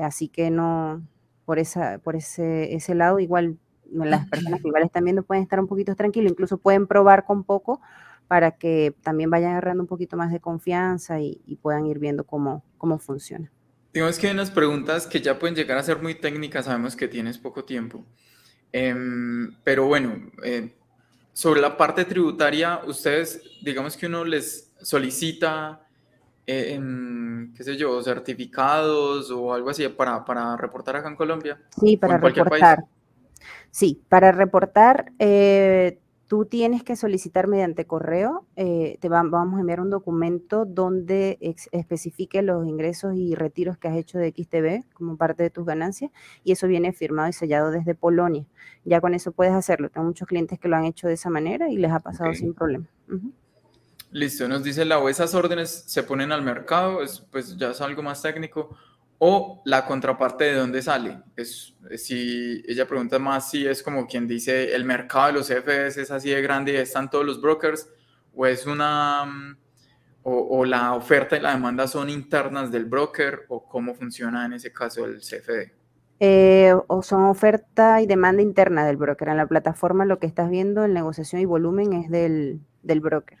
Así que no, por, esa, por ese, lado, igual las personas que igual están viendo pueden estar un poquito tranquilos, incluso pueden probar con poco para que también vayan agarrando un poquito más de confianza y, puedan ir viendo cómo, cómo funciona. Digamos que hay unas preguntas que ya pueden llegar a ser muy técnicas, sabemos que tienes poco tiempo, em, pero bueno, eh, sobre la parte tributaria, ustedes, digamos que uno les solicita eh, qué sé yo, certificados o algo así para, para reportar acá en Colombia? Sí, para reportar. Sí, para reportar, eh, tú tienes que solicitar mediante correo, eh, te vamos a enviar un documento donde especifique los ingresos y retiros que has hecho de XTB como parte de tus ganancias y eso viene firmado y sellado desde Polonia. Ya con eso puedes hacerlo. Tengo muchos clientes que lo han hecho de esa manera y les ha pasado sin problema. Listo, nos dice la o esas órdenes se ponen al mercado, es, pues ya es algo más técnico, o la contraparte de dónde sale. Es, si ella pregunta más si es como quien dice el mercado de los CFDs es así de grande y están todos los brokers, o es una mm, o, la oferta y la demanda son internas del broker, o cómo funciona en ese caso el CFD. Eh, o son oferta y demanda interna del broker. En la plataforma lo que estás viendo en negociación y volumen es del, del broker.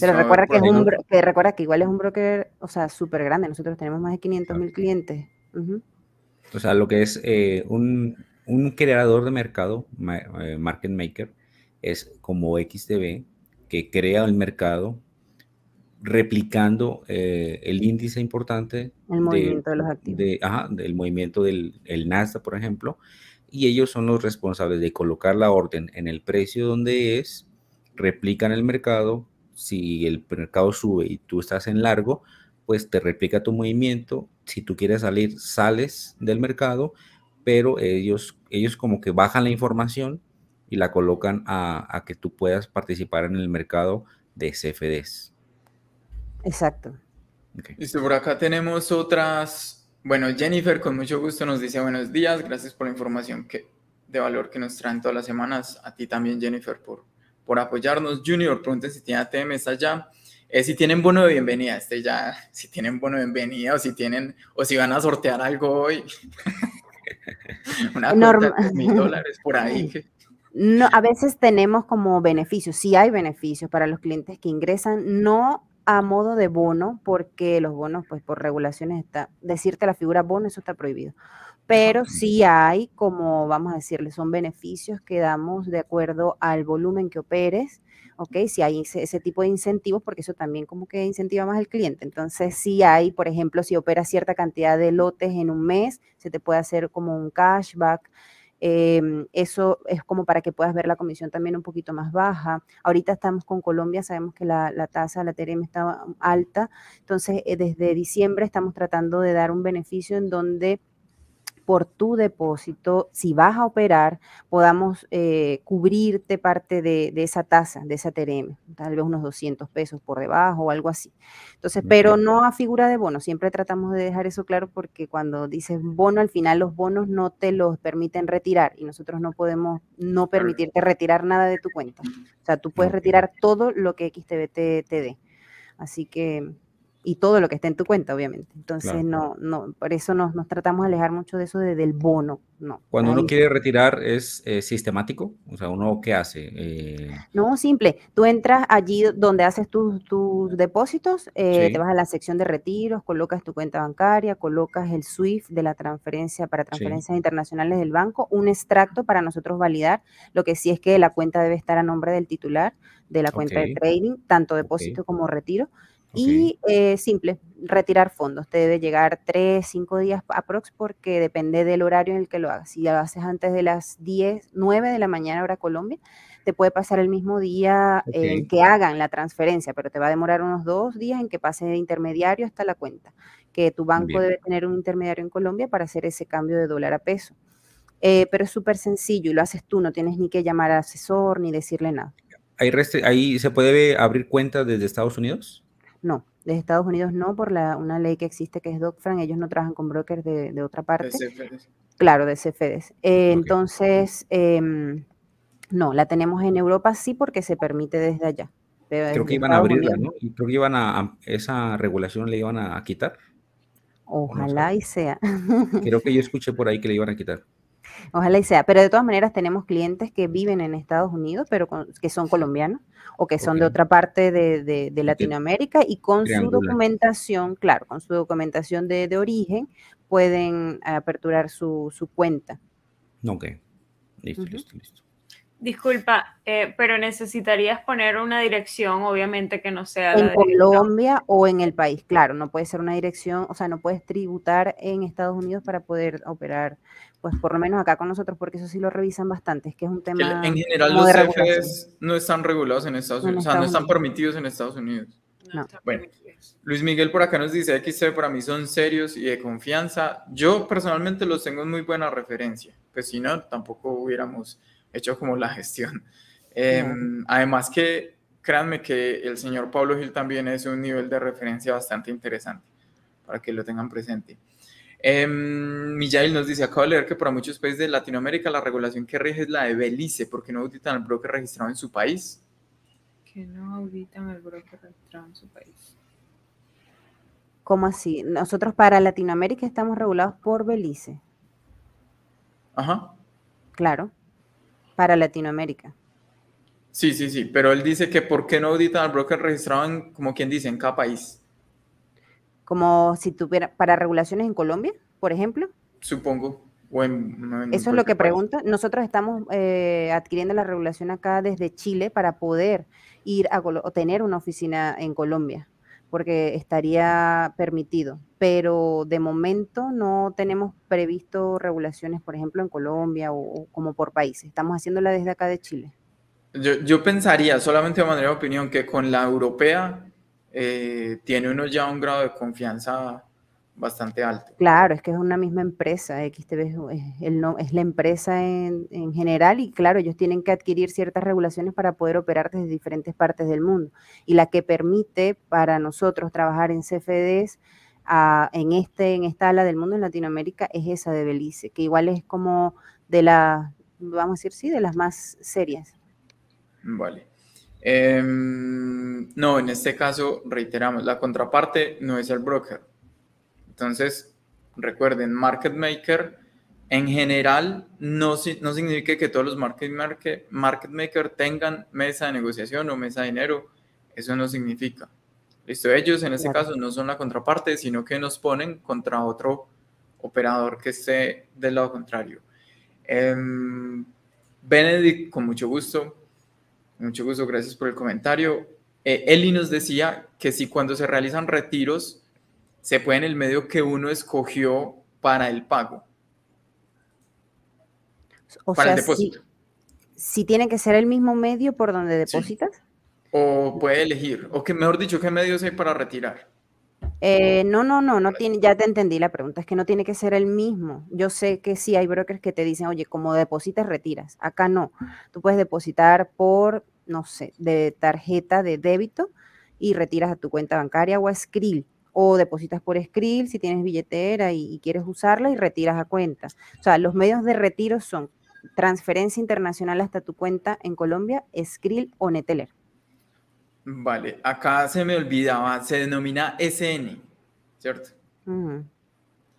Pero recuerda que, es un, que recuerda que igual es un broker, o sea, súper grande. Nosotros tenemos más de 500 mil clientes. O sea, lo que es eh, un, creador de mercado, eh, market maker, es como XTB, que crea el mercado replicando eh, el índice importante. El movimiento de, los activos. ajá, del movimiento del el por ejemplo. Y ellos son los responsables de colocar la orden en el precio donde es, replican el mercado, si el mercado sube y tú estás en largo, pues te replica tu movimiento. Si tú quieres salir, sales del mercado, pero ellos, ellos como que bajan la información y la colocan a, a que tú puedas participar en el mercado de CFDs. Exacto. y por acá tenemos otras. Bueno, Jennifer con mucho gusto nos dice buenos días, gracias por la información que, de valor que nos traen todas las semanas. A ti también, Jennifer, por por apoyarnos. Junior, pregunten si tiene ATM, está allá. Eh, si tienen bono de bienvenida, este ya, si tienen bono de bienvenida o si tienen, o si van a sortear algo hoy. Una Norma. mil dólares por ahí. No, a veces tenemos como beneficios, sí hay beneficios para los clientes que ingresan, no a modo de bono, porque los bonos, pues por regulaciones está, decirte la figura bono, eso está prohibido. Pero sí hay, como vamos a decirle, son beneficios que damos de acuerdo al volumen que operes, ¿ok? Si hay ese, tipo de incentivos, porque eso también como que incentiva más al cliente. Entonces, sí hay, por ejemplo, si operas cierta cantidad de lotes en un mes, se te puede hacer como un cashback eh, eso es como para que puedas ver la comisión también un poquito más baja. Ahorita estamos con Colombia, sabemos que la, tasa tasa, la TRM está alta, entonces eh, desde diciembre estamos tratando de dar un beneficio en donde por tu depósito, si vas a operar, podamos eh, cubrirte parte de, esa tasa, de esa TRM, tal vez unos 200 pesos por debajo o algo así. Entonces, pero no a figura de bono, siempre tratamos de dejar eso claro porque cuando dices bono, al final los bonos no te los permiten retirar y nosotros no podemos no permitirte retirar nada de tu cuenta. O sea, tú puedes retirar todo lo que XTB te dé. Así que y todo lo que está en tu cuenta, obviamente. Entonces, no, no, por eso nos, tratamos de alejar mucho de eso de, del bono. No. Cuando uno quiere retirar, ¿es eh, sistemático? O sea, ¿uno qué hace? Eh, no, simple. Tú entras allí donde haces tus, depósitos, eh, te vas a la sección de retiros, colocas tu cuenta bancaria, colocas el SWIFT de la transferencia para transferencias internacionales del banco, un extracto para nosotros validar. Lo que sí es que la cuenta debe estar a nombre del titular de la cuenta de trading, tanto depósito como retiro. Y eh, simple, retirar fondos. Te debe llegar 3, 5 días aprox porque depende del horario en el que lo hagas. Si lo haces antes de las 10, 9 de la mañana hora Colombia, te puede pasar el mismo día que hagan la transferencia, pero te va a demorar unos dos días en que pase de intermediario hasta la cuenta, que tu banco debe tener un intermediario en Colombia para hacer ese cambio de dólar a peso. Eh, pero es súper sencillo y lo haces tú, no tienes ni que llamar al asesor ni decirle nada. ¿Hay ¿Ahí se puede abrir cuenta desde Estados Unidos? No, de Estados Unidos no, por una ley que existe que es dodd ellos no trabajan con brokers de, otra parte. De claro, de CFDs. Eh, entonces, em, no, la tenemos en Europa sí porque se permite desde allá. Creo que iban a abrirla, ¿no? Y creo que iban a, esa regulación le iban a quitar. Ojalá y sea. Creo que yo escuché por ahí que le iban a quitar. Ojalá y sea, pero de todas maneras tenemos clientes que viven en Estados Unidos, pero que son colombianos o que son de otra parte de, Latinoamérica y con su documentación, claro, con su documentación de, origen pueden aperturar su, cuenta. Ok, listo, listo, listo. Disculpa, eh, pero necesitarías poner una dirección, obviamente que no sea. En Colombia o en el país, claro, no puede ser una dirección, o sea, no puedes tributar en Estados Unidos para poder operar, pues por lo menos acá con nosotros, porque eso sí lo revisan bastante, es que es un tema. En general, los CFDs no están regulados en Estados Unidos, o sea, no están permitidos en Estados Unidos. Bueno, Luis Miguel por acá nos dice: XC para mí son serios y de confianza. Yo personalmente los tengo en muy buena referencia, pues si no, tampoco hubiéramos hecho como la gestión. Em, además que, créanme que el señor Pablo Gil también es un nivel de referencia bastante interesante, para que lo tengan presente. Eh, Mijail nos dice, acabo de leer que para muchos países de Latinoamérica la regulación que rige es la de Belice, porque no auditan el broker registrado en su país. Que no auditan el broker registrado en su país. ¿Cómo así? Nosotros para Latinoamérica estamos regulados por Belice. Ajá. Claro para Latinoamérica. Sí, sí, sí, pero él dice que ¿por qué no auditan al broker registrado en, como quien dice, en cada país? Como si tuviera, para regulaciones en Colombia, por ejemplo. Supongo. Eso es lo que pregunta. Nosotros estamos eh, adquiriendo la regulación acá desde Chile para poder ir a tener una oficina en Colombia porque estaría permitido. Pero de momento no tenemos previsto regulaciones, por ejemplo, en Colombia o, como por países. Estamos haciéndola desde acá de Chile. Yo, pensaría, solamente de manera de opinión, que con la europea eh, tiene uno ya un grado de confianza bastante alto. Claro, es que es una misma empresa, XTB es, es la empresa en, general y claro, ellos tienen que adquirir ciertas regulaciones para poder operar desde diferentes partes del mundo. Y la que permite para nosotros trabajar en CFDs ah, en, este, en esta ala del mundo en Latinoamérica es esa de Belice, que igual es como de la vamos a decir, sí, de las más serias. Vale. Em, no, en este caso, reiteramos, la contraparte no es el broker, entonces, recuerden, market maker en general no, no significa que todos los market, market, market maker tengan mesa de negociación o mesa de dinero. Eso no significa. Listo, ellos en ese caso no son la contraparte, sino que nos ponen contra otro operador que esté del lado contrario. Em, Benedict, con mucho gusto, mucho gusto, gracias por el comentario. Eh, Eli nos decía que si cuando se realizan retiros se puede en el medio que uno escogió para el pago. O para sea, el depósito. Si, tiene que ser el mismo medio por donde depositas. O puede elegir, o que mejor dicho, ¿qué medios hay para retirar? Eh, no, no, no, no tiene, ya te entendí la pregunta, es que no tiene que ser el mismo. Yo sé que sí hay brokers que te dicen, oye, como depositas, retiras. Acá no. Tú puedes depositar por, no sé, de tarjeta de débito y retiras a tu cuenta bancaria o a Skrill o depositas por Skrill si tienes billetera y, quieres usarla y retiras a cuentas O sea, los medios de retiro son transferencia internacional hasta tu cuenta en Colombia, Skrill o Neteller Vale, acá se me olvidaba, se denomina SN, ¿cierto?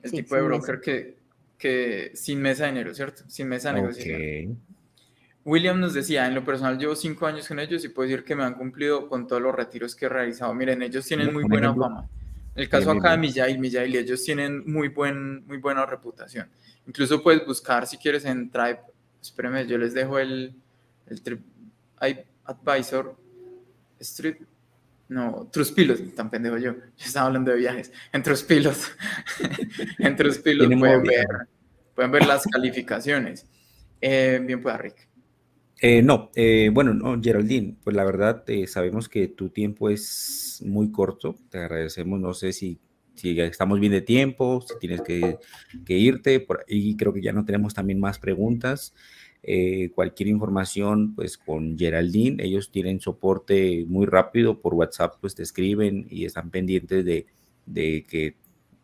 El tipo de broker que, que, sin mesa de dinero, ¿cierto? Sin mesa de okay. William nos decía, en lo personal llevo cinco años con ellos y puedo decir que me han cumplido con todos los retiros que he realizado. Miren, ellos tienen muy buena fama. El caso acá de Mijail, Mijail, ellos tienen muy, buen, muy buena reputación. Incluso puedes buscar si quieres en Tribe, espérame, yo les dejo el, el Trip Advisor Strip. No, Truspilos, tan pendejo yo. Yo estaba hablando de viajes. En Truspilos, en Truspilos pueden ver, pueden ver las calificaciones. Eh, bien, pues, Rick. Eh, no, eh, bueno, no, Geraldine, pues la verdad eh, sabemos que tu tiempo es muy corto, te agradecemos, no sé si, si estamos bien de tiempo, si tienes que, irte, por ahí creo que ya no tenemos también más preguntas. cualquier información, pues con Geraldine, ellos tienen soporte muy rápido, por WhatsApp pues te escriben y están pendientes de, que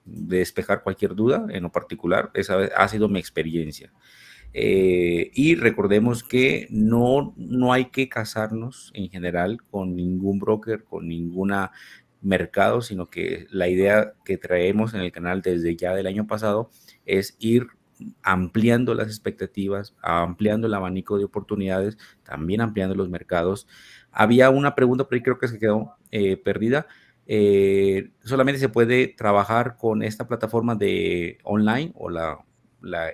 de despejar cualquier duda en lo particular, esa ha sido mi experiencia. Eh, y recordemos que no, no hay que casarnos en general con ningún broker, con ningún mercado, sino que la idea que traemos en el canal desde ya del año pasado es ir ampliando las expectativas, ampliando el abanico de oportunidades, también ampliando los mercados. Había una pregunta, pero creo que se quedó eh, perdida. Eh, solamente se puede trabajar con esta plataforma de online o la, la ah,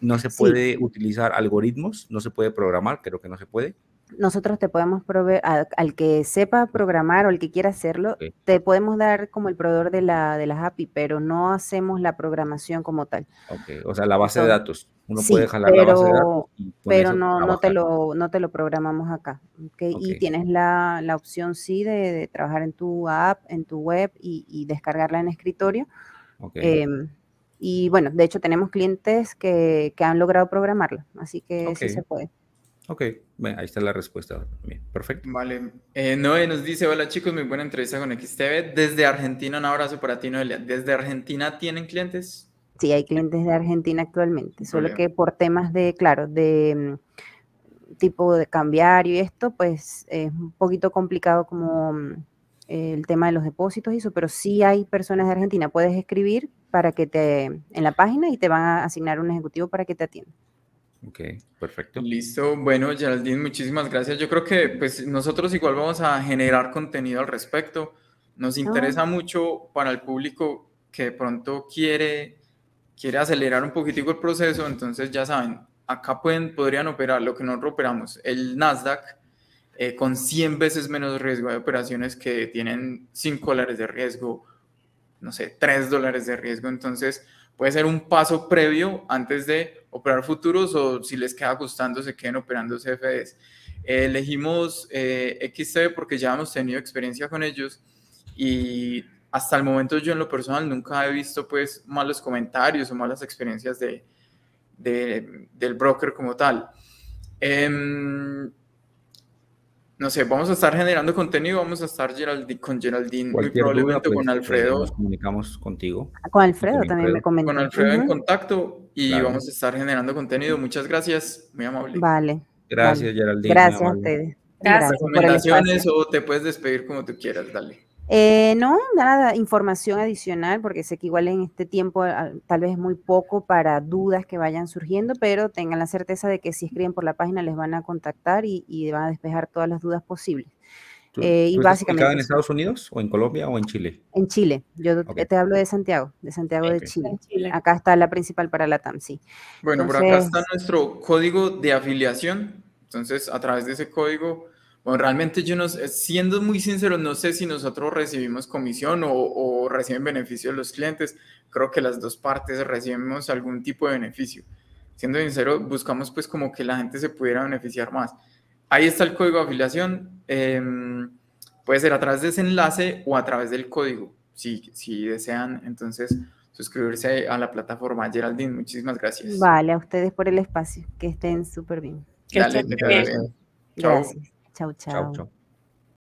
no se puede utilizar algoritmos, no se puede programar, creo que no se puede. Nosotros te podemos proveer, al que sepa programar o el que quiera hacerlo, te podemos dar como el proveedor de, la, de las API, pero no hacemos la programación como tal. Okay. o sea, la base de datos. Uno puede jalar pero, la base de datos. pero no, no, te lo, no te lo programamos acá. Y tienes la, opción, sí, de, trabajar en tu app, en tu web y, descargarla en escritorio. Em, y bueno, de hecho tenemos clientes que, han logrado programarlo así que sí se puede. Ok, ahí está la respuesta. perfecto. Vale. Eh, Noé nos dice, hola chicos, muy buena entrevista con XTV. Desde Argentina, un abrazo para ti, Noelia. ¿Desde Argentina tienen clientes? Sí, hay clientes de Argentina actualmente, solo que por temas de, claro, de mm, tipo de cambiar y esto, pues es un poquito complicado como mm, el tema de los depósitos y eso, pero sí hay personas de Argentina. Puedes escribir para que te, en la página y te van a asignar un ejecutivo para que te atienda. Ok, perfecto. Listo, bueno Geraldine, muchísimas gracias. Yo creo que pues nosotros igual vamos a generar contenido al respecto. Nos ah. interesa mucho para el público que de pronto quiere, quiere acelerar un poquitico el proceso, entonces ya saben, acá pueden, podrían operar lo que nosotros operamos, el Nasdaq, eh, con 100 veces menos riesgo. Hay operaciones que tienen 5 dólares de riesgo, no sé, 3 dólares de riesgo. Entonces, puede ser un paso previo antes de operar futuros o si les queda gustando, se queden operando CFDs. elegimos eh, porque ya hemos tenido experiencia con ellos y hasta el momento yo en lo personal nunca he visto pues malos comentarios o malas experiencias de, del broker como tal. Em, no sé, vamos a estar generando contenido, vamos a estar con Geraldine, muy probablemente con pues, Alfredo. comunicamos contigo. Con Alfredo también me comentó. Con Alfredo en contacto y vamos a estar generando contenido. Muchas gracias, muy amable. Vale. Gracias, Geraldine. Gracias a ustedes. Gracias. Recomendaciones o te puedes despedir como tú quieras, dale. Eh, no, nada, información adicional, porque sé que igual en este tiempo ah, tal vez es muy poco para dudas que vayan surgiendo, pero tengan la certeza de que si escriben por la página les van a contactar y, van a despejar todas las dudas posibles. Eh, y básicamente, en Estados Unidos o en Colombia o en Chile? En Chile, yo te hablo de Santiago, de Santiago de Chile. Acá está la principal para la TAM, sí. Bueno, por acá está nuestro código de afiliación, entonces a través de ese código bueno, realmente yo no, eh, siendo muy sincero, no sé si nosotros recibimos comisión o, reciben reciben de los clientes. Creo que las dos partes recibimos algún tipo de beneficio. Siendo sincero, buscamos pues como que la gente se pudiera beneficiar más. Ahí está el código de afiliación. Em, puede ser a través de ese enlace o a través del código, si, desean. Entonces, suscribirse a la plataforma. Geraldine, muchísimas gracias. Vale, a ustedes por el espacio. Que estén súper bien. Gracias. Chau, chau.